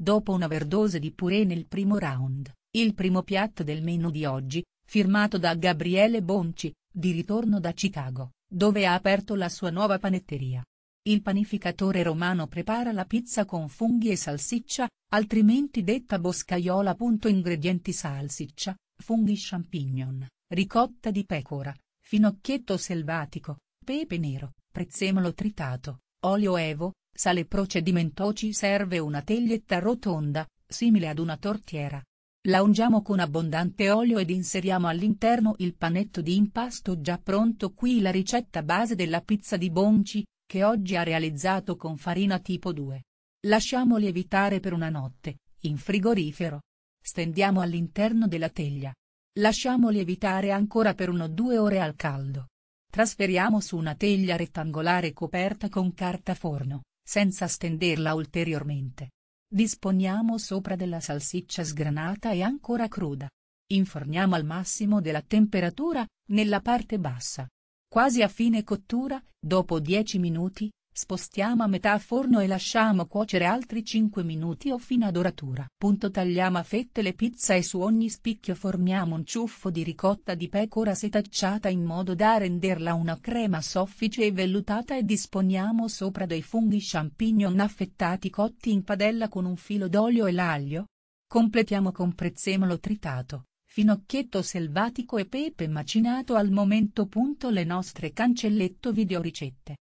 Dopo una overdose di purè nel primo round, il primo piatto del menu di oggi, firmato da Gabriele Bonci, di ritorno da Chicago, dove ha aperto la sua nuova panetteria. Il panificatore romano prepara la pizza con funghi e salsiccia, altrimenti detta boscaiola. Ingredienti salsiccia, funghi champignon, ricotta di pecora, finocchietto selvatico, pepe nero, prezzemolo tritato, olio evo, sale procedimento ci serve una teglietta rotonda, simile ad una tortiera. La ungiamo con abbondante olio ed inseriamo all'interno il panetto di impasto già pronto qui la ricetta base della pizza di Bonci, che oggi ha realizzato con farina tipo 2. Lasciamo lievitare per una notte, in frigorifero. Stendiamo all'interno della teglia. Lasciamo lievitare ancora per 1-2 ore al caldo. Trasferiamo su una teglia rettangolare coperta con carta forno senza stenderla ulteriormente. Disponiamo sopra della salsiccia sgranata e ancora cruda. Inforniamo al massimo della temperatura, nella parte bassa. Quasi a fine cottura, dopo 10 minuti, Spostiamo a metà forno e lasciamo cuocere altri 5 minuti o fino a doratura. Punto tagliamo a fette le pizza e su ogni spicchio formiamo un ciuffo di ricotta di pecora setacciata in modo da renderla una crema soffice e vellutata e disponiamo sopra dei funghi champignon affettati cotti in padella con un filo d'olio e l'aglio. Completiamo con prezzemolo tritato, finocchietto selvatico e pepe macinato al momento. Punto Le nostre cancelletto video ricette.